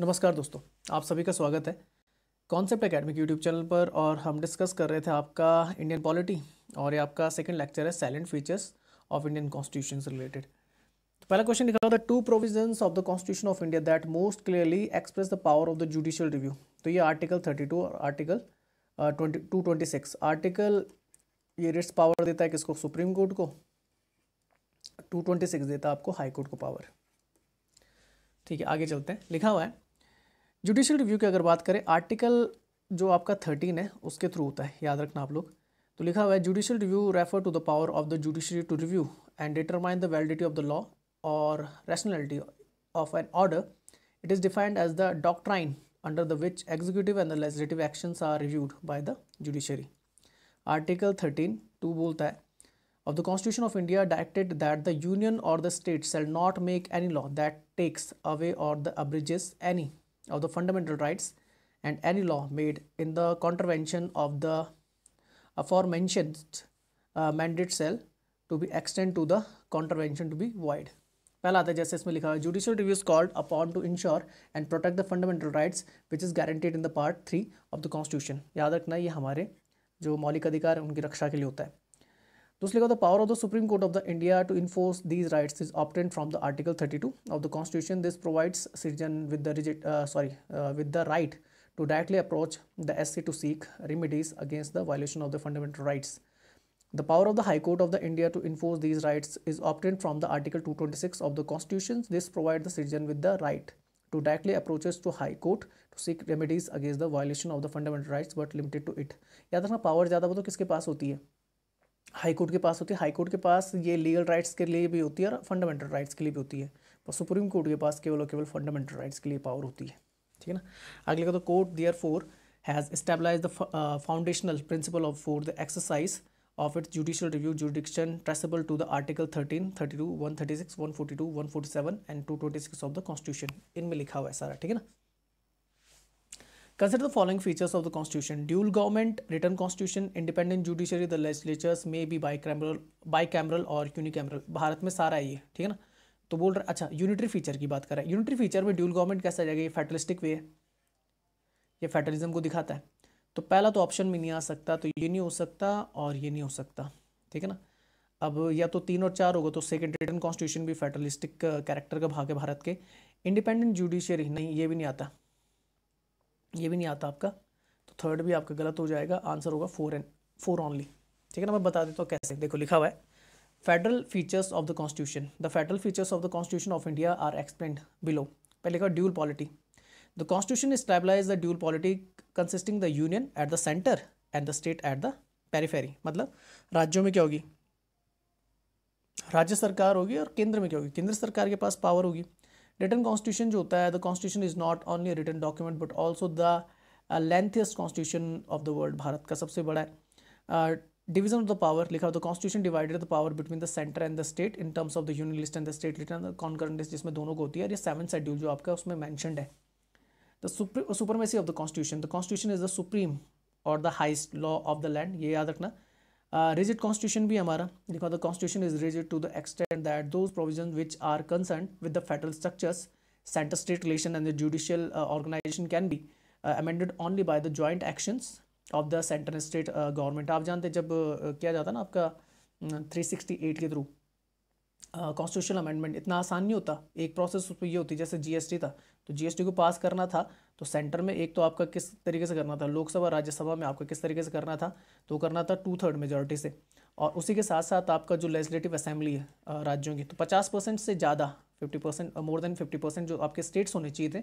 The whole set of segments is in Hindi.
नमस्कार दोस्तों आप सभी का स्वागत है कॉन्सेप्ट अकेडमिक यूट्यूब चैनल पर और हम डिस्कस कर रहे थे आपका इंडियन पॉलिटी और ये आपका सेकंड लेक्चर है salient features of Indian constitution से रिलेटेड तो पहला क्वेश्चन लिखा हुआ था two provisions of the constitution of India that most clearly express the power of the judicial review तो ये आर्टिकल थर्टी टू और article twenty two twenty six article ये रिट्स पावर देता है किसको सुप्रीम कोर्ट को टू ट्वेंटी सिक्स देता है आपको हाई कोर्ट को पावर ठीक है आगे चलते हैं लिखा हुआ है जुडिशियल रिव्यू की अगर बात करें आर्टिकल जो आपका थर्टीन है उसके थ्रू होता है याद रखना आप लोग तो लिखा हुआ है judicial review refer to the power of the judiciary to review and determine the validity of the law और rationality of an order it is defined as the doctrine under the which executive and the legislative action are reviewed by the judiciary article thirteen two बोलता है of the constitution of India directed that the union और the state shall not make any law that takes away और the abridges any of the fundamental rights and any law made in the contravention of the aforementioned uh, mandate shall to be extend to the contravention to be void पहला आता है जैसे इसमें लिखा है judicial review is called upon to ensure and protect the fundamental rights which is guaranteed in the part three of the constitution याद रखना ये हमारे जो मौलिक अधिकार है उनकी रक्षा के लिए होता है दूसरी का the power of the supreme court of the India to enforce these rights is obtained from the article thirty two of the constitution this provides citizen with the rigid sorry with the right to directly approach the S C to seek remedies against the violation of the fundamental rights the power of the high court of the India to enforce these rights is obtained from the article two twenty six of the constitution this provide the citizen with the right to directly approaches to high court to seek remedies against the violation of the fundamental rights but limited to it याद रखना पावर ज़्यादा वो तो किसके पास होती है हाई कोर्ट के पास होती है हाई कोर्ट के पास ये लीगल राइट्स के लिए भी होती है और फंडामेंटल राइट्स के लिए भी होती है पर सुप्रीम कोर्ट के पास केवल और केवल फंडामेंटल राइट्स के लिए पावर होती है ठीक है ना अगले का तो court therefore has establish the foundational principle of for the exercise thirteen thirty two one thirty six one forty two one forty seven and two twenty six of the constitution इनमें लिखा हुआ है सारा ठीक है ना Consider the following features of the constitution. Dual government, written constitution, independent judiciary, the legislatures may be bicameral bicameral or unicameral. Bharat में सारा ये ठीक है ना तो बोल रहा अच्छा यूनिटरी फीचर की बात कर रहा है यूनिटरी फीचर में ड्यूल गवर्नमेंट कैसा जाएगा ये फेडरलिस्टिक वे है ये फेडरलिज्म को दिखाता है तो पहला तो ऑप्शन में नहीं आ सकता तो ये नहीं हो सकता और ये नहीं हो सकता ठीक है ना अब या तो तीन और चार होगा तो सेकेंड रिटर्न कॉन्स्टिट्यूशन भी फेडरलिस्टिक कैरेक्टर का भाग है भारत के इंडिपेंडेंट जुडिशियरी नहीं ये भी नहीं आता ये भी नहीं आता आपका तो थर्ड भी आपका गलत हो जाएगा आंसर होगा फोर एंड फोर ऑनली ठीक है ना मैं बता देता हूँ कैसे देखो लिखा हुआ है federal features of the constitution the federal features of the constitution of India are explain below पहले लिखा dual polity the constitution establish the dual polity consisting the union at the centre and the state at the periphery मतलब राज्यों में क्या होगी राज्य सरकार होगी और केंद्र में क्या होगी केंद्र सरकार के पास पावर होगी रिटर्न कॉन्स्टिट्यूशन जो होता है the constitution is not only written document but also the lengthiest constitution of the world Bharat का सबसे बड़ा है डिवीजन ऑफ द पावर लिखा the constitution divided the power between the centre and the state in terms of the union list and the state लिटर कॉन्करेंट लिस्ट जिसमें दोनों को होती है ये सेवन शेड्यूल जो आपका उसमें मैंशनड है the supremacy of the constitution the constitution is the supreme और the highest law of the land ये याद रखना रिजिड uh, कॉन्स्टिट्यूशन भी हमारा देखो the constitution is rigid to the extend that those provision which are concern with the federal structures centre state relation and the judicial organisation can be amended only by the joint actions of the central state government आप जानते जब uh, किया जाता ना आपका थ्री सिक्सटी एट के थ्रू कॉन्स्टिट्यूशन अमेंडमेंट इतना आसान नहीं होता एक प्रोसेस उस पर यह होती जैसे जी एस टी था तो जीएसटी को पास करना था तो सेंटर में एक तो आपका किस तरीके से करना था लोकसभा राज्यसभा में आपका किस तरीके से करना था तो करना था टू थर्ड मेजोरिटी से और उसी के साथ साथ आपका जो लेजिस्लेटिव असेंबली है राज्यों की तो पचास परसेंट से ज़्यादा fifty percent more than fifty percent जो आपके स्टेट्स होने चाहिए थे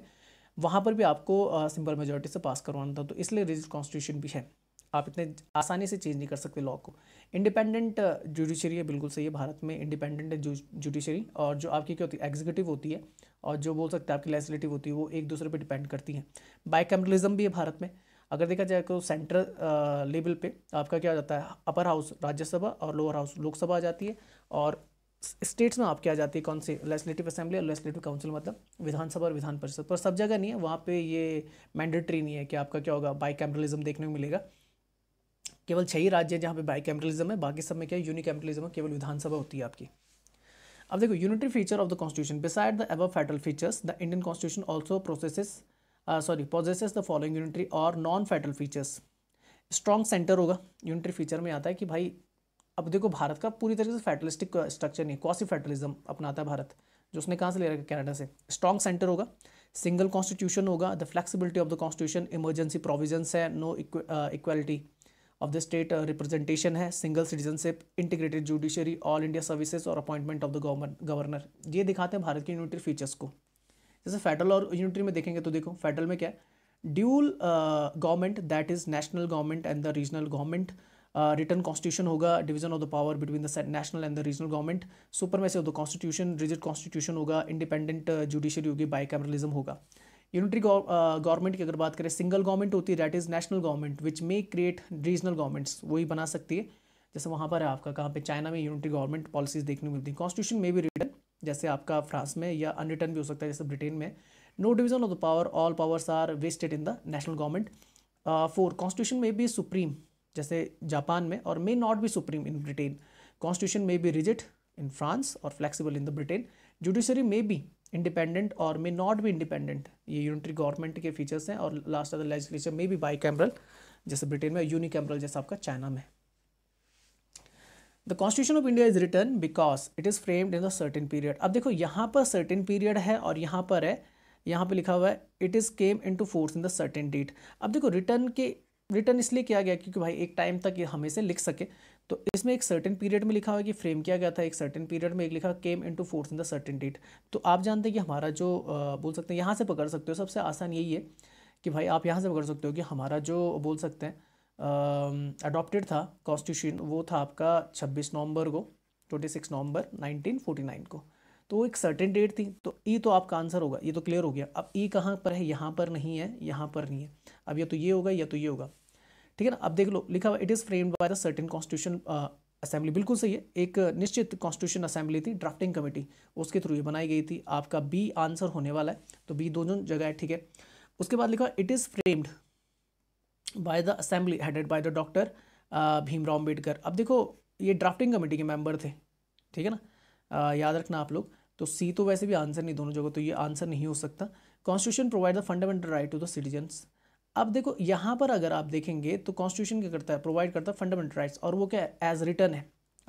वहाँ पर भी आपको सिंपल मेजोरिटी से पास करवाना था तो इसलिए रिजिट कॉन्स्टिट्यूशन भी है आप इतने आसानी से चेंज नहीं कर सकते लॉ को इंडिपेंडेंट जुडिशरी है बिल्कुल सही है भारत में इंडिपेंडेंट जुडिशरी और जो आपकी क्या होती है एग्जीक्यूटिव होती है और जो बोल सकते हैं आपकी लेजिस्लेटिव होती है वो एक दूसरे पर डिपेंड करती हैं बाइकैमरलिज्म भी है भारत में अगर देखा जाए तो सेंट्रल लेवल uh, पे आपका क्या हो जाता है अपर हाउस राज्यसभा और लोअर हाउस लोकसभा आ जाती है और स्टेट्स में आपकी आ जाती है कौन सी लेजिस्टिव असेंबली और लेजिस्लेटिव काउंसिल मतलब विधानसभा और विधान परिषद पर सब जगह नहीं है वहाँ पे ये मैंडेटरी नहीं है कि आपका क्या होगा बाइकैमरलिज्म देखने को मिलेगा केवल छह ही राज्य हैं जहाँ पे बाइकैमरलिज्म है बाकी सब में क्या यूनिकैमरलिज्म है केवल विधानसभा होती है आपकी अब देखो unitary feature of the constitution beside the above federal features the Indian constitution also processes sorry possesses the following unitary और non federal features strong centre होगा यूनिटरी फीचर में आता है कि भाई अब देखो भारत का पूरी तरीके से फेडरलिस्टिक स्ट्रक्चर uh, नहीं क्वासी फेडरलिज्म अपनाता है भारत जो उसने कहाँ से ले रखा कनाडा से स्ट्रॉन्ग सेंटर होगा सिंगल कॉन्स्टिट्यूशन होगा the flexibility of the constitution emergency provision है no equality of the state representation है single citizenship integrated judiciary all India services और अपॉइंटमेंट ऑफ द गवर्नर ये दिखाते हैं भारत के यूनिटरी फीचर्स को जैसे फेडरल और यूनिटरी में देखेंगे तो देखो फेडरल में क्या है dual government that is national government and the regional government written constitution होगा division of the power between the national and the regional government supremacy of the constitution rigid constitution होगा इंडिपेंडेंट जुडिशरी uh, होगी बाई होगा यूनिटरी गवर्नमेंट uh, की अगर बात करें सिंगल गवर्नमेंट होती है that is national government which may create regional governments वही बना सकती है जैसे वहाँ पर है आपका कहाँ पे चाइना में यूनिटरी गवर्नमेंट पॉलिसीज देखने को मिलती है कॉन्स्टिट्यूशन में भी रिटर्न जैसे आपका फ्रांस में या अनरिटर्न भी हो सकता है जैसे ब्रिटेन में no division of the power all powers are vested in the national government for constitution में भी सुप्रीम जैसे जापान में और may not be supreme in Britain constitution में भी रिजिट इन फ्रांस और flexible in the Britain judiciary में भी इंडिपेंडेंट और मे नॉट भी इंडिपेंडेंट ये यूनिटरी गवर्नमेंट के फीचर्स हैं और लास्ट अदर लेजिस्लेचर में भी बाई कैमरल जैसे ब्रिटेन में यूनी कैमरल जैसा आपका चाइना में the constitution of India is written because it is framed in the certain period अब देखो यहाँ पर सर्टन पीरियड है और यहाँ पर है यहाँ पर लिखा हुआ है it is came into force in the certain date अब देखो रिटर्न के रिटर्न इसलिए किया गया क्योंकि भाई एक टाइम तक ये हमें से लिख सके तो इसमें एक सर्टेन पीरियड में लिखा हुआ है कि फ्रेम किया गया था एक सर्टेन पीरियड में एक लिखा came into force in the certain date तो आप जानते हैं कि हमारा जो बोल सकते हैं यहाँ से पकड़ सकते हो सबसे आसान यही है कि भाई आप यहाँ से पकड़ सकते हो कि हमारा जो बोल सकते हैं अडॉप्टेड था कॉन्स्टिट्यूशन वो था आपका छब्बीस नवंबर को twenty six November nineteen forty nine को तो वो एक सर्टेन डेट थी तो ई e तो आपका आंसर होगा ये e तो क्लियर हो गया अब ई e कहाँ पर है यहाँ पर नहीं है यहाँ पर नहीं है अब या तो ये होगा या तो ये होगा ठीक है ना अब देख लो लिखा हुआ it is framed by the certain constitution assembly बिल्कुल सही है एक निश्चित कॉन्स्टिट्यूशन असेंबली थी ड्राफ्टिंग कमेटी उसके थ्रू ये बनाई गई थी आपका बी आंसर होने वाला है तो बी दोनों जगह है ठीक है उसके बाद लिखा it is framed by the assembly headed by the doctor Bhimrao Ambedkar अब देखो ये ड्राफ्टिंग कमेटी के मेंबर थे ठीक है ना आ, uh, याद रखना आप लोग तो सी तो वैसे भी आंसर नहीं दोनों जगह तो ये आंसर नहीं हो सकता constitution provide the fundamental right to the citizens अब देखो यहाँ पर अगर आप देखेंगे तो कॉन्स्टिट्यूशन क्या करता है प्रोवाइड करता है फंडामेंटल राइट्स और वो क्या है एज रिटर्न है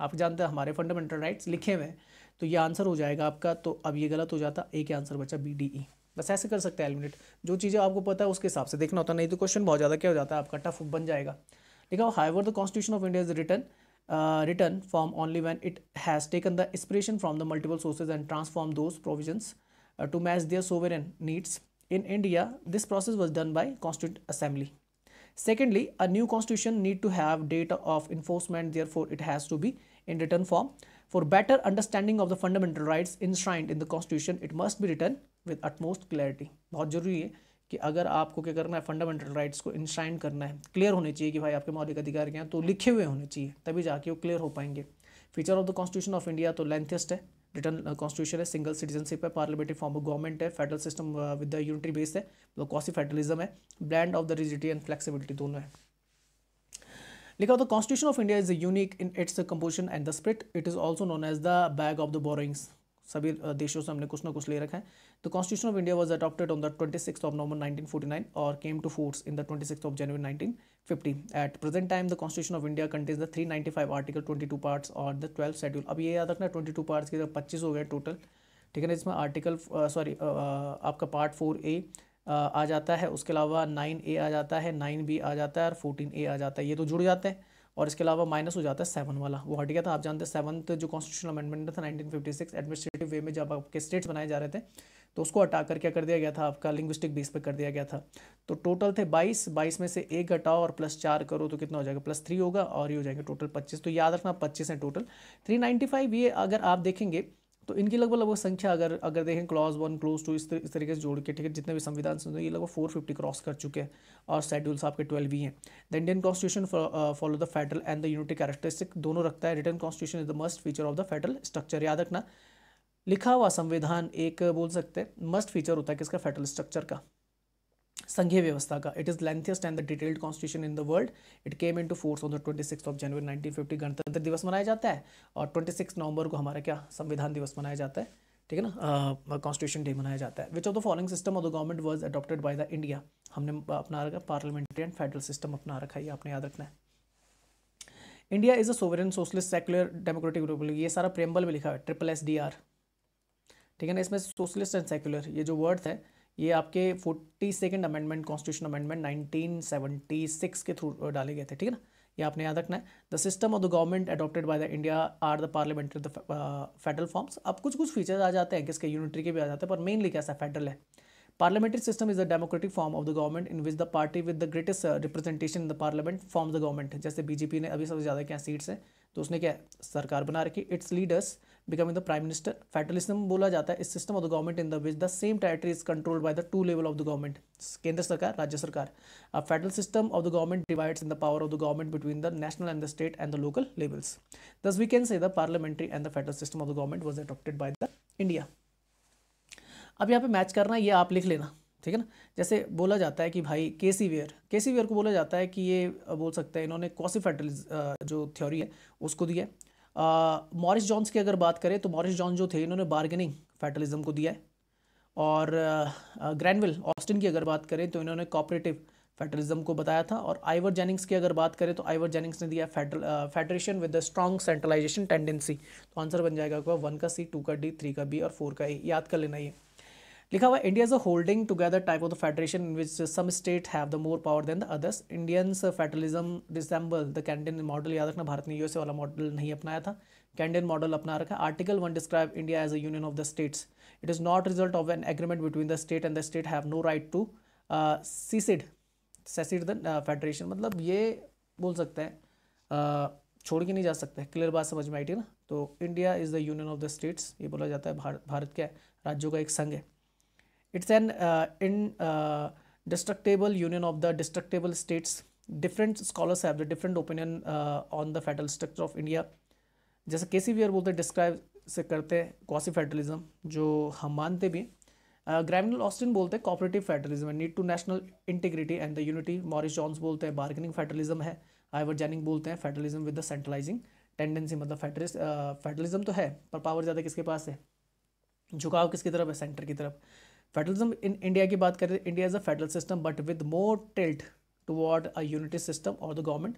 आप जानते हैं हमारे फंडामेंटल राइट्स लिखे हुए हैं तो ये आंसर हो जाएगा आपका तो अब ये गलत हो जाता एक ही आंसर बचा बी डी ई बस ऐसे कर सकते हैं एलिमिनेट जो चीज़ें आपको पता है उसके हिसाब से देखना होता नहीं तो क्वेश्चन बहुत ज़्यादा क्या हो जाता है आपका टफ बन जाएगा लिखा however the constitution of India is written written form only when it has taken the inspiration from the multiple sources and transform those provision to match their sovereign needs In India, this process was done by Constituent Assembly. Secondly, a new constitution need to have date of enforcement, therefore it has to be in written form. For better understanding of the fundamental rights enshrined in the constitution, it must be written with utmost clarity. बहुत जरूरी है कि अगर आपको क्या करना है फंडामेंटल राइट्स को इंशाइन करना है क्लियर होने चाहिए कि भाई आपके मौलिक अधिकार क्या हैं तो लिखे हुए होने चाहिए तभी जाके वो क्लियर हो पाएंगे feature of the constitution of India तो लेंथेस्ट है ब्रिटेन कॉन्स्टिट्यूशन uh, है सिंगल सिटीजनशिप है पार्लियामेंट्री फॉर्म ऑफ गवर्नमेंट है federal system with the unitary base है तो कॉसी फेडरलिज्म है blend of the rigidity and flexibility दोनों है लिखा the constitution of India is unique in its composition and the spirit it is also known as the bag of the borrowings सभी देशों से हमने कुछ ना कुछ ले रखा है the constitution of India was adopted on the twenty six of November nineteen forty nine और came to force in the twenty six of January nineteen fifty at present time the constitution of India contains the three ninety five article twenty two parts और द ट्वेल्व शेड्यूल अब ये याद रखना ट्वेंटी टू पार्ट्स की तरह तो पच्चीस हो गए टोटल ठीक है ना इसमें आर्टिकल सॉरी आपका पार्ट फोर ए आ जाता है उसके अलावा नाइन ए आ जाता है नाइन बी आ जाता है और फोर्टीन ए आ जाता है ये तो जुड़ जाते हैं और इसके अलावा माइनस हो जाता है सेवन वाला वो हट गया था आप जानते हैं सेवन्थ जो कॉन्स्टिट्यूशन अमेंडमेंट था 1956 एडमिनिस्ट्रेटिव वे में जब आपके स्टेट्स बनाए जा रहे थे तो उसको हटा कर क्या कर दिया गया था आपका लिंग्विस्टिक बेस पे कर दिया गया था तो टोटल थे 22 22 में से एक घटाओ और प्लस चार करो तो कितना हो जाएगा प्लस थ्री होगा और ये हो जाएगा टोटल पच्चीस तो याद रखना पच्चीस है टोटल फाइव ये अगर आप देखेंगे तो इनकी लगभग लगभग संख्या अगर अगर देखें क्लॉज वन क्लॉज टू इस, तर, इस तरीके से जोड़ के ठीक है जितने भी संविधान संशोधन ये लगभग फोर फिफ्टी क्रॉस कर चुके हैं और शेड्यूल्स आपके ट्वेल्व भी हैं the Indian constitution follow the federal and the unity characteristic दोनों रखता है written constitution is the must feature of the federal structure याद रखना लिखा हुआ संविधान एक बोल सकते हैं मस्ट फीचर होता है किसका फेडरल स्ट्रक्चर का संघीय व्यवस्था का it is lengthiest and the detailed constitution in the world it came into force on the twenty six of January nineteen fifty गणतंत्र दिवस मनाया जाता है और ट्वेंटी सिक्स नवंबर को हमारा क्या संविधान दिवस मनाया जाता है ठीक है ना कॉन्स्टिट्यूशन डे मनाया जाता है which of the following system of the government was adopted by the India हमने अपना रखा पार्लियामेंट्री एंड फेडरल सिस्टम अपना रखा है आपने याद रखना है India is a sovereign socialist secular democratic republic ये सारा प्रेम्बल में लिखा है ट्रिपल एस डी आर ठीक है ना इसमें सोशलिस्ट एंड सेकुलर ये जो वर्ड है ये आपके forty second amendment constitution amendment nineteen seventy six के थ्रू डाले गए थे ठीक है ना ये आपने याद रखना है the system of the government adopted by the India are the parliamentary the federal forms अब कुछ कुछ फीचर्स आ जाते हैं किसके यूनिटरी के भी आ जाते हैं पर मेनली कैसा फेडरल है parliamentary system is the democratic form of the government in which the party with the greatest representation in the parliament form the government जैसे बीजेपी ने अभी सबसे ज़्यादा क्या सीट्स हैं तो उसने क्या सरकार बना रखी its leaders becoming the prime minister federalism बोला जाता है is system of the government in the which the same territory is controlled by the two level of the government केंद्र सरकार राज्य सरकार a federal system of the government divides in the power of the government between the national and the state and the local levels thus we can say the parliamentary and the federal system of the government was adopted by the India अब यहाँ पे मैच करना ये आप लिख लेना ठीक है ना जैसे बोला जाता है कि भाई के सी वेयर के सी वेयर को बोला जाता है कि ये बोल सकते हैं इन्होंने कॉसी फेडरल जो थ्योरी है उसको दिया है मॉरिस जॉन्स की अगर बात करें तो मॉरिस जॉन्स जो थे इन्होंने बार्गेनिंग फेडरलिज्म को दिया है और ग्रैंडविल ऑस्टिन की अगर बात करें तो इन्होंने कॉपरेटिव फेडरलिज्म को बताया था और आइवर जेनिंग्स की अगर बात करें तो आइवर जेनिंग्स ने दिया federation with a strong centralisation tendency तो आंसर बन जाएगा वन का सी टू का डी थ्री का बी और फोर का ए याद कर लेना ये लिखा हुआ India is a holding together type of the federation in which some state have the more power than the others Indians federalism resemble the Canadian model याद रखना भारत ने यूएसए वाला मॉडल नहीं अपनाया था कैंडियन मॉडल अपना रखा article one describe India as a union of the states it is not result of an agreement between the state and the state have no right to secede secede the federation मतलब ये बोल सकते हैं uh, छोड़ के नहीं जा सकते क्लियर बात समझ में आई थी ना तो India is the union of the states ये बोला जाता है भारत भारत क्या राज्यों का एक संघ है it's an uh, indestructible uh, union of the destructible states different scholars have the different opinion uh, on the federal structure of india जैसे के सी वी आर बोलते डिस्क्राइब से करते हैं क्वासी फेडरलिज्म जो हम मानते भी ग्रैमिनल ऑस्टिन uh, बोलते हैं cooperative federalism need to national integrity and the unity Morris Jones बोलते हैं बार्गेनिंग फेडरलिज्म है आइवर जैनिंग बोलते हैं federalism with the centralising tendency मतलब फेडरिस फेडरलिज्म तो है पर पावर ज़्यादा किसके पास है झुकाव किसकी तरफ है सेंटर की तरफ फेडरलिज्म इन इंडिया की बात करें India is a federal system but with more tilt toward a unity system और द गवर्नमेंट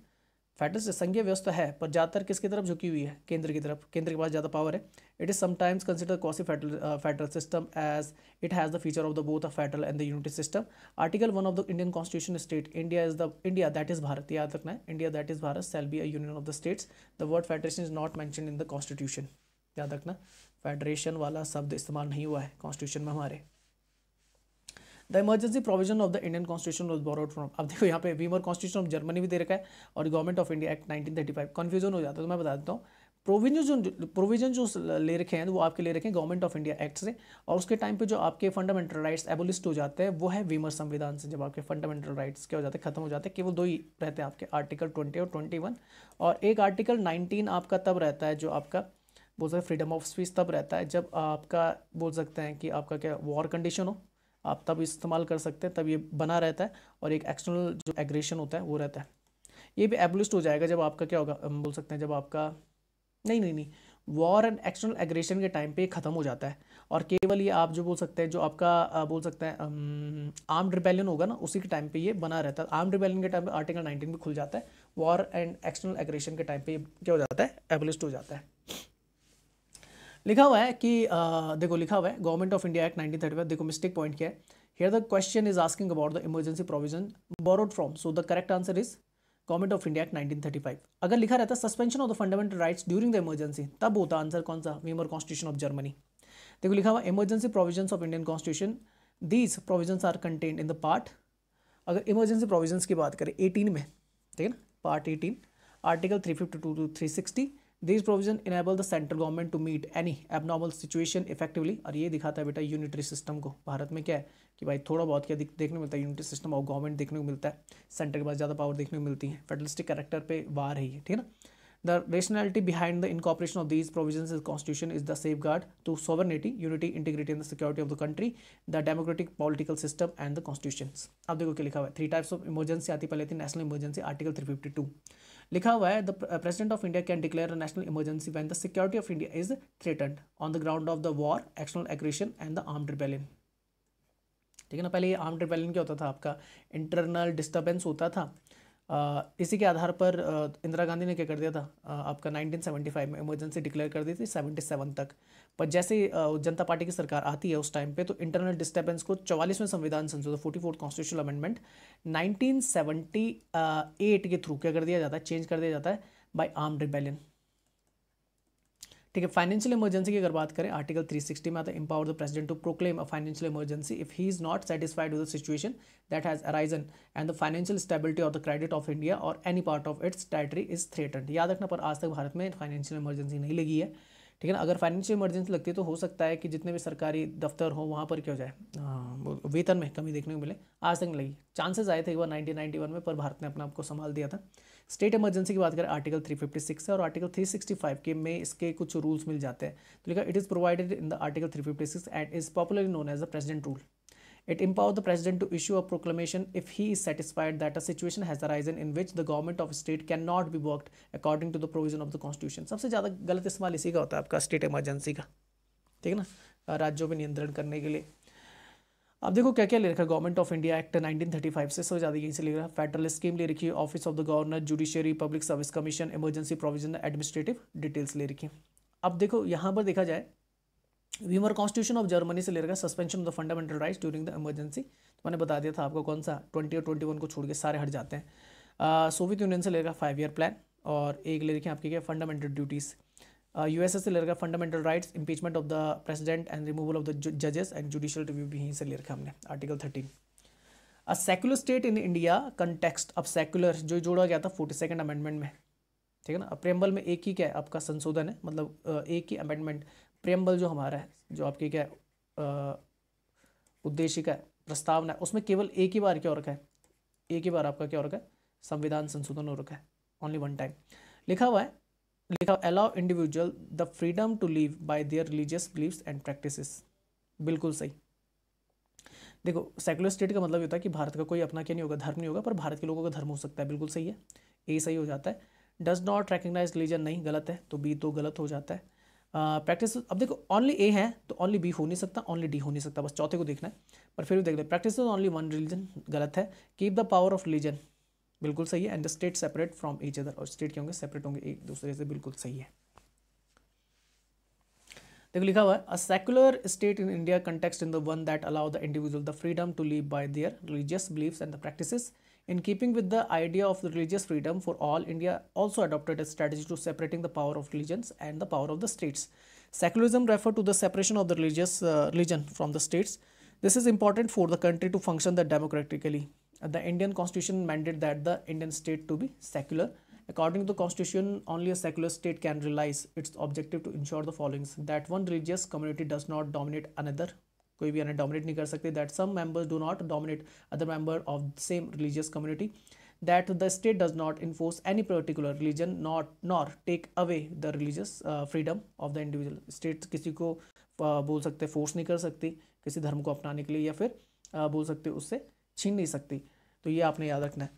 फेडरल संघीय व्यवस्था है पर ज़्यादातर किसकी तरफ झुकी हुई है केंद्र की तरफ केंद्र के पास ज़्यादा पावर है it is sometimes consider quasi federal federal system as it has the feature of the both a federal and the unity system article one of the Indian constitution state India is the India that is Bharat याद रखना है India that is Bharat shall be a union of the states the word federation is not mention in the constitution याद रखना फेडरेशन वाला शब्द इस्तेमाल नहीं हुआ है कॉन्स्टिट्यूशन में हमारे the emergency provision of the Indian constitution was borrowed from अब देखो यहाँ पे वीमर कॉन्स्टिट्यूशन ऑफ जर्मनी भी दे रखा है और government of India act 1935 confusion हो जाता है तो मैं बता देता हूँ प्रोविजन जो प्रोविजन जो ले रखे हैं वो आपके ले रखे हैं गवर्नमेंट ऑफ इंडिया एक्ट से और उसके टाइम पे जो आपके फंडामेंटल राइट्स एबोलिस्ट हो जाते हैं वो है वीमर संविधान से जब आपके फंडामेंटल राइट्स क्या हो जाते हैं खत्म हो जाते हैं केवल दो ही रहते हैं आपके आर्टिकल ट्वेंटी और ट्वेंटी वन और एक आर्टिकल नाइनटीन आपका तब रहता है जो आपका बोल सकते फ्रीडम ऑफ स्पीच तब रहता है जब आपका बोल सकते हैं कि आपका क्या वॉर कंडीशन हो आप तब इस्तेमाल कर सकते हैं तब ये बना रहता है और एक एक्सटर्नल जो एग्रेशन होता है वो रहता है ये भी एबलिस्ट हो जाएगा जब आपका क्या होगा बोल सकते हैं जब आपका नहीं नहीं नहीं वॉर एंड एक्सटर्नल एग्रेशन के टाइम पे ख़त्म हो जाता है और केवल ये आप जो बोल सकते हैं जो आपका बोल सकते हैं आर्म रिबेलियन होगा ना उसी के टाइम पे ये बना रहता है आर्म रिबेलियन के टाइम पे आर्टिकल 19 भी खुल जाता है वॉर एंड एक्सटर्नल एग्रेशन के टाइम पे ये क्या हो जाता है एबलिस्ट हो जाता है लिखा हुआ है कि आ, देखो लिखा हुआ है government of India act nineteen thirty five देखो मिस्टेक पॉइंट क्या है here the question is asking about the emergency provision borrowed from so the correct answer is government of India act five अगर लिखा रहता suspension of the fundamental rights during the emergency तब होता आंसर कौन सा वीमर कॉन्स्टिट्यूशन ऑफ जर्मनी देखो लिखा हुआ emergency provision of Indian constitution these provision are contain in the part अगर इमरजेंसी प्रोविजन की बात करें एटीन में ठीक है ना part eighteen article three fifty two to three sixty this provision enable the central government to meet any abnormal situation effectively और ये दिखाता है बेटा यूनिटरी सिस्टम को भारत में क्या है कि भाई थोड़ा बहुत क्या देखने मिलता है यूनिटरी सिस्टम और गवर्नमेंट देखने को मिलता है सेंटर के पास ज़्यादा पावर देखने को मिलती है फेडरलिस्टिक कैरेक्टर पर वार है ठीक है ना the rationality behind the incorporation of this provision is constitution is the safeguard to sovereignty unity integrity and the security of the country the democratic political system and the constitution अब देखो क्या लिखा हुआ है थ्री टाइप्स ऑफ इमरजेंसी आती पहले थी national emergency article three fifty two लिखा हुआ है the president of India can declare a national emergency when the security of India is threatened on the ground of the war external aggression and the armed rebellion ठीक है ना पहले ये आर्म्ड रिबेलियन क्या होता था आपका इंटरनल डिस्टर्बेंस होता था इसी के आधार पर इंदिरा गांधी ने क्या कर दिया था आपका 1975 में इमरजेंसी डिक्लेयर कर दी थी 77 तक पर जैसे जनता पार्टी की सरकार आती है उस टाइम पे तो इंटरनल डिस्टर्बेंस को चौवालीसवें संविधान संशोधन forty fourth constitution amendment nineteen के थ्रू क्या कर दिया जाता है चेंज कर दिया जाता है बाई आर्म रिबेलियन ठीक है फाइनेंशियल इमरजेंसी की अगर बात करें आर्टिकल 360 में आता है empower the president to proclaim a financial emergency if he is not satisfied with the situation that has arisen and the financial stability of the credit of India or any part of its territory is threaten याद रखना पर आज तक भारत में फाइनेंशियल इमरजेंसी नहीं लगी है ठीक है ना अगर फाइनेंशियल इमरजेंसी लगती है तो हो सकता है कि जितने भी सरकारी दफ्तर हो वहाँ पर क्या हो जाए वेतन में कमी देखने को मिले आज तक नहीं लगी चांसेस आए थे एक बार नाइनटीन में पर भारत ने अपने आपको संभाल दिया था स्टेट इमरजेंसी की बात करें आर्टिकल थ्री 356 है और आर्टिकल थ्री सिक्सटी फाइव के में इसके कुछ रूल्स मिल जाते हैं तो लिखा it is provided in the article three fifty six and is popularly known as the president rule it empower the president to issue a proclamation if he is satisfied that a situation has arisen in which the government of state can not be worked according to the provision of the constitution सबसे ज्यादा गलत इस्तेमाल इसी का होता है आपका स्टेट इमरजेंसी का ठीक है ना राज्यों पर नियंत्रण करने के लिए अब देखो क्या क्या ले रखा है गवर्नमेंट ऑफ इंडिया एक्ट 1935 से सो ज़्यादा यहीं से ले रहा है फेडरल स्कीम ले रखी है office of the governor judiciary public service commission emergency provision administrative details ले रखी है अब देखो यहाँ पर देखा जाए वीमर कॉन्स्टिट्यूशन ऑफ जर्मनी से ले रखा suspension of the fundamental right during the emergency तो मैंने बता दिया था आपको कौन सा ट्वेंटी और ट्वेंटी वन को छोड़ के सारे हट जाते हैं सोवियत यूनियन से ले रखा फाइव ईयर प्लान और एक ले रखें आपके क्या फंडामेंटल ड्यूटीज़ यूएसएस uh, से ले रखा fundamental rights impeachment of the president and removal of the जजेस एंड जुडिशियल रिव्यू भी यहीं से ले रखा हमने article thirteen a secular state in India context अब सेकुलर जो जोड़ा गया था फोर्टी सेकेंड अमेंडमेंट में ठीक है ना प्रेम्बल में एक ही क्या है आपका संशोधन है मतलब uh, एक ही अमेंडमेंट प्रेम्बल जो हमारा है जो आपकी क्या uh, उद्देश्य का है प्रस्तावना है उसमें केवल एक ही बार क्या और रखा है एक ही बार आपका क्या और रखा है संविधान संशोधन और रखा है ओनली वन टाइम लिखा हुआ है लिखा allow individual the freedom to live by their religious believes and practices बिल्कुल सही देखो सेकुलर स्टेट का मतलब ये होता है कि भारत का कोई अपना क्या नहीं होगा धर्म नहीं होगा पर भारत के लोगों का धर्म हो सकता है बिल्कुल सही है ए सही हो जाता है डज नॉट रिकग्नाइज रिलीजन नहीं गलत है तो बी तो गलत हो जाता है प्रैक्टिस uh, अब देखो ओनली ए है तो ओनली बी हो नहीं सकता ओनली डी हो नहीं सकता बस चौथे को देखना है पर फिर भी देख ले प्रैक्टिस ओनली वन रिलीजन गलत है keep the power of religion बिल्कुल सही है and the state separate from each other और स्टेट क्या होंगे सेपरेट होंगे एक दूसरे से बिल्कुल सही है देखो लिखा हुआ है a secular state in India context in the one that allow the individual the freedom to live by their religious beliefs and the practices in keeping with the idea of the religious freedom for all India also adopted a strategy to separating the power of religions and the power of the states secularism refer to the separation of the religious religion from the states this is important for the country to function the democratically the Indian constitution mandated that the Indian state to be secular. According to the constitution, only a secular state can realize its objective to ensure the following that one religious community does not dominate another कोई भी यानी डोमिनेट नहीं कर सकते that some members do not dominate other member of same religious community that the state does not enforce any particular religion not nor take away the religious uh, freedom of the individual state किसी को uh, बोल सकते फोर्स नहीं कर सकती किसी धर्म को अपनाने के लिए या फिर uh, बोल सकते उससे छीन नहीं सकती तो ये आपने याद रखना है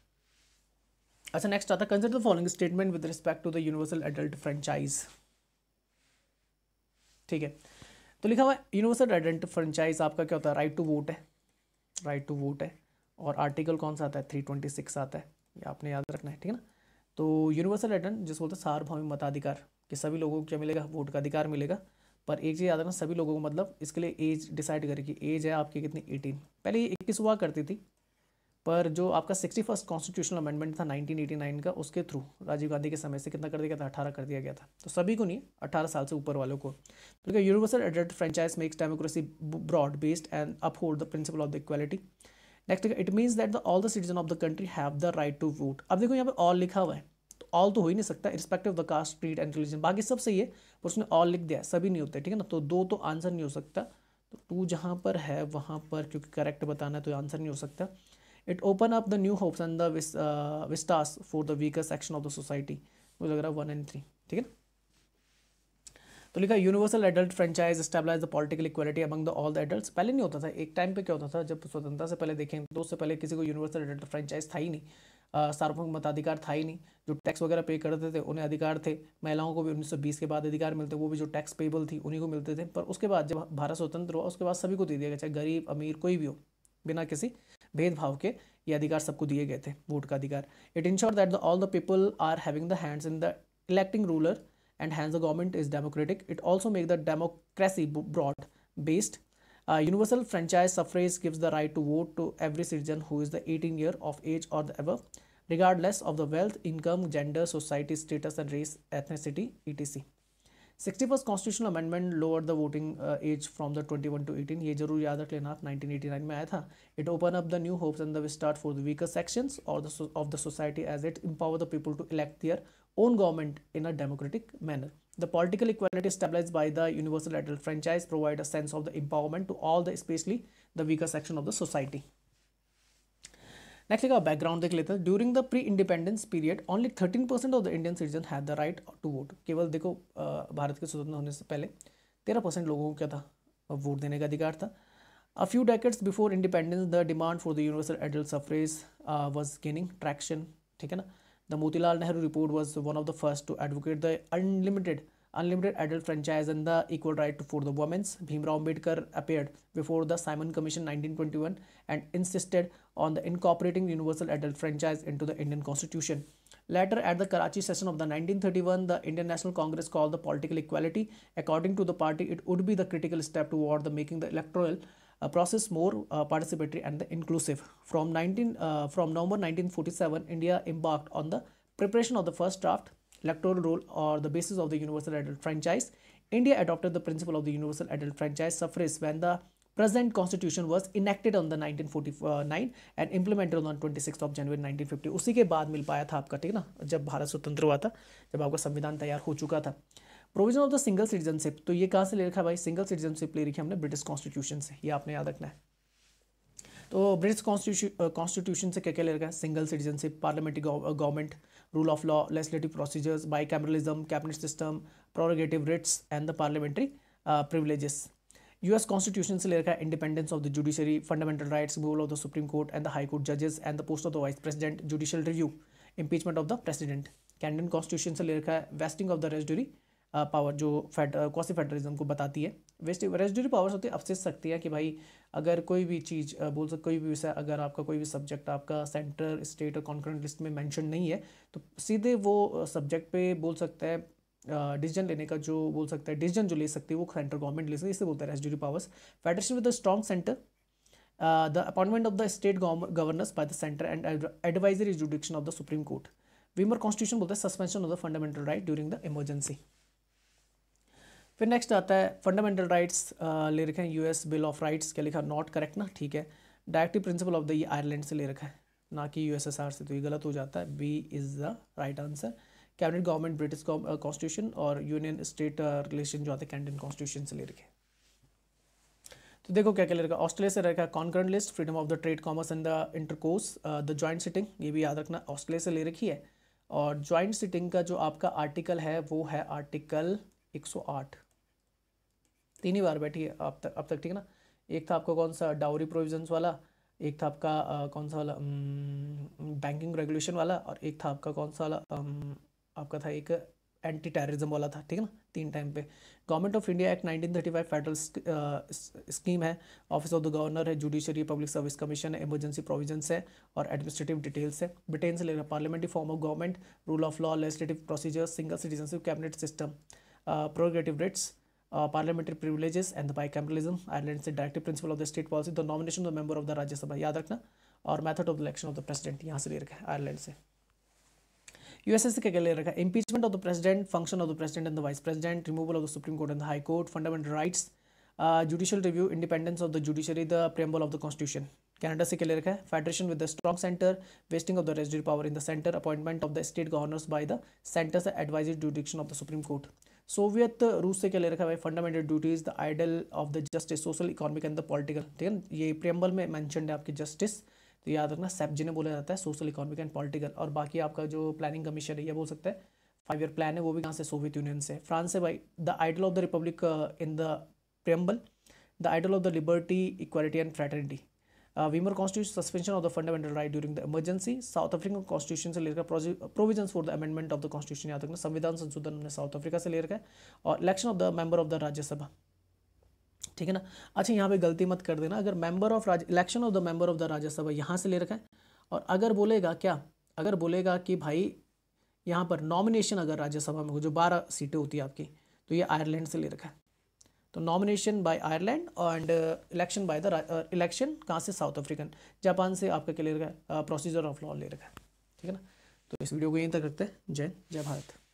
अच्छा नेक्स्ट आता है consider the following statement with respect to the universal adult franchise ठीक है तो लिखा हुआ है यूनिवर्सल एडल्ट फ्रेंचाइज आपका क्या होता है राइट टू वोट है राइट टू वोट है और आर्टिकल कौन सा आता है थ्री ट्वेंटी सिक्स आता है ये आपने याद रखना है ठीक है ना तो यूनिवर्सल एडल्ट जिसको बोलते हैं सार्वभौमिक मताधिकार कि सभी लोगों को क्या मिलेगा वोट का अधिकार मिलेगा पर एक चीज़ याद रखना सभी लोगों को मतलब इसके लिए एज डिसाइड करेगी एज है आपकी कितनी एटीन पहले ये इक्कीस हुआ करती थी पर जो आपका सिक्सटी फर्स्ट कॉन्स्टिट्यूशनल अमेंडमेंट था 1989 का उसके थ्रू राजीव गांधी के समय से कितना कर दिया गया था अठारह कर दिया गया था तो सभी को नहीं अठारह साल से ऊपर वालों को तो universal adult franchise makes democracy broad based and uphold the principle of the equality next it means that the all the citizen of the country have the right to vote अब देखो यहाँ पर ऑल लिखा हुआ है तो ऑल तो हो ही नहीं सकता of the caste street and religion बाकी सब सही है पर उसने ऑल लिख दिया सभी नहीं होते ठीक है ना तो दो तो आंसर नहीं हो सकता तो टू जहाँ पर है वहाँ पर क्योंकि करेक्ट बताना है तो आंसर नहीं हो सकता it open up the new hopes and the vistas for the weaker section of the society मुझे लग रहा है वन एंड थ्री ठीक है तो लिखा universal adult franchise stabilize the political equality among the all the adults पहले नहीं होता था एक टाइम पे क्या होता था जब स्वतंत्रता से पहले देखें तो उससे पहले किसी को यूनिवर्सल एडल्ट फ्रेंचाइज था ही नहीं सार्वभौमिक मताधिकार था ही नहीं जो टैक्स वगैरह पे करते थे उन्हें अधिकार थे महिलाओं को भी 1920 के बाद अधिकार मिलते वो भी जो टैक्स पेबल थी उन्हीं को मिलते थे पर उसके बाद जब भारत स्वतंत्र हुआ उसके बाद सभी को दे दिया गया चाहे गरीब अमीर कोई भी हो बिना किसी भेदभाव के ये अधिकार सबको दिए गए थे वोट का अधिकार it insure that the all the people are having the hands in the electing ruler and hands the government is democratic it also make the democracy broad based universal franchise suffrage gives the right to vote to every citizen who is the eighteen year of age और the of the wealth income gender society status and race ethnicity E T C 61st constitutional amendment lowered the voting uh, age from the 21 to 18 ye zarur yaad rakh lena 1989 mein aaya tha it opened up the new hopes and the start for the weaker sections or the of the society as it empowered the people to elect their own government in a democratic manner the political equality established by the universal adult franchise provide a sense of the empowerment to all the especially the weaker section of the society next एक बैकग्राउंड देख लेते हैं during the pre independence period only thirteen percent of the Indian citizen had the right to vote केवल देखो भारत के स्वतंत्र होने से पहले तेरह परसेंट लोगों को क्या था वोट देने का अधिकार था a few decades before independence the demand for the universal adult suffrage was gaining traction ठीक है ना the Motilal Nehru report was one of the first to advocate the unlimited unlimited adult franchise and the equal right for the women's, Bhimrao Ambedkar appeared before the Simon Commission 1921 and insisted on the incorporating universal adult franchise into the Indian constitution. Later, at the Karachi session of the 1931, the Indian National Congress called the political equality. According to the party, it would be the critical step toward the making the electoral uh, process more uh, participatory and inclusive. From 19 uh, from November 1947, India embarked on the preparation of the first draft electoral roll or the basis of the universal adult franchise. India adopted the principle of the universal adult franchise suffrage when the present constitution was enacted on the 1949 and implemented on 26th of January 1950 उसी के बाद मिल पाया था आपका ठीक ना जब भारत स्वतंत्र हुआ था जब आपका संविधान तैयार हो चुका था provision of the single citizenship तो ये कहाँ से ले रखा है भाई सिंगल सिटीजनशिप ले रखी हमने ब्रिटिश कॉन्स्टिट्यूशन से ये आपने याद रखना है तो ब्रिटिश कॉन्स्टिट्यूशन से क्या क्या ले रखा है single citizenship parliamentary government rule of law, legislative procedures, bicameralism, cabinet system, prerogative writs, and the parliamentary uh, privileges. US Constitution se independence of the judiciary, fundamental rights, rule of the Supreme Court and the High Court judges, and the post of the Vice President, judicial review, impeachment of the President. Canadian Constitution से ले रखा of the of the uh, power, power जो uh, quasi-federalism को बताती है वेस्ट रेजिडरी पावर्स होती है शक्ति है कि भाई अगर कोई भी चीज़ बोल सकते कोई भी विषय अगर आपका कोई भी सब्जेक्ट आपका सेंटर स्टेट और कॉन्करेंट लिस्ट में मेंशन नहीं है तो सीधे वो सब्जेक्ट पे बोल सकता है डिसीजन लेने का जो बोल सकता है डिसीजन जो ले सकती है वो सेंट्रल गवर्नमेंट ले सकती है इससे बोलता है residuary powers federation with the strong centre the appointment of the state governors by the centre and advisory jurisdiction of the supreme court Weimar constitution बोलता है suspension of the fundamental right during the emergency फिर नेक्स्ट आता है फंडामेंटल राइट्स uh, ले रखे हैं यूएस बिल ऑफ राइट्स क्या लिखा नॉट करेक्ट ना ठीक है डायरेक्टिव प्रिंसिपल ऑफ द ये आयरलैंड से ले रखा है ना कि यूएसएसआर से तो ये गलत हो जाता है B is the right answer cabinet government British constitution और यूनियन स्टेट रिलेशन जो आते हैं कैंडियन कॉन्स्टिट्यूशन से ले रखे तो देखो क्या क्या ले रखा ऑस्ट्रेलिया से रखा concurrent list freedom of the trade commerce and the intercourse the joint sitting ये भी याद रखना ऑस्ट्रेलिया से ले रखी है और जॉइंट सिटिंग का जो आपका आर्टिकल है वो है आर्टिकल 108 तीन ही बार बैठी है अब तक अब तक ठीक है ना एक था आपका कौन सा डाउरी प्रोविजंस वाला एक था आपका आ, कौन सा वाला बैंकिंग रेगुलेशन वाला और एक था आपका कौन सा वाला आपका था एक एंटी टेररिज्म वाला था ठीक है ना तीन टाइम पे government of India act 1935 federal scheme है ऑफिस ऑफ द गवर्नर है जुडिशरी पब्लिक सर्विस कमीशन है इमरजेंसी प्रोविजंस है और एडमिनिस्ट्रेटिव डिटेल्स है ब्रिटेन से ले रहा parliamentary form of government rule of law legislative procedure single citizenship cabinet system prerogative writs parliamentary privileges and the bicameralism Ireland से directive principle of the state policy the nomination of the member of the Rajya Sabha याद रखना और method of the election of the president यहाँ से ले रखा है आयरलैंड से यूएसएससी के क्या ले रखा है impeachment of the president function of the president and the vice president removal of the supreme court and the high court fundamental rights judicial review independence of the judiciary the preamble of the constitution Canada से क्या ले रखा है federation with the strong centre vesting of the residuary power in the centre appointment of the state governors by the centres advisory jurisdiction of the supreme court Soviet रूस से क्या ले रखा है भाई fundamental duties the ideal of the justice social economic and the political ठीक है ये प्रेम्बल में मैंशन है आपकी जस्टिस तो याद रखना सेप जिन्हें बोला जाता है सोशल इकोनॉमिक एंड पॉलिटिकल और बाकी आपका जो प्लानिंग कमीशन है ये बोल सकता है फाइव ईयर प्लान है वो भी कहाँ से सोवियत यूनियन से फ्रांस से भाई the ideal of the republic in the preamble the ideal of the liberty equality and fraternity uh, Weimar Constitution suspension of the fundamental right during the emergency South African constitution से लेकर provision for the amendment of the constitution याद रखना संविधान संशोधन ने साउथ अफ्रीका से लेकर और election of the member of the Rajya Sabha ठीक है ना अच्छा यहाँ पे गलती मत कर देना अगर मेंबर ऑफ राज election of the member of the Rajya Sabha यहाँ से ले रखा है और अगर बोलेगा क्या अगर बोलेगा कि भाई यहाँ पर नॉमिनेशन अगर राज्यसभा में हो जो बारह सीटें होती है आपकी तो ये आयरलैंड से ले रखा है तो नॉमिनेशन बाय आयरलैंड और इलेक्शन बाय द इलेक्शन कहाँ से साउथ अफ्रीकन जापान से आपका क्या ले रखा है प्रोसीजर ऑफ लॉ ले रखा है ठीक है ना तो इस वीडियो को यहीं तक रखते हैं जय जय भारत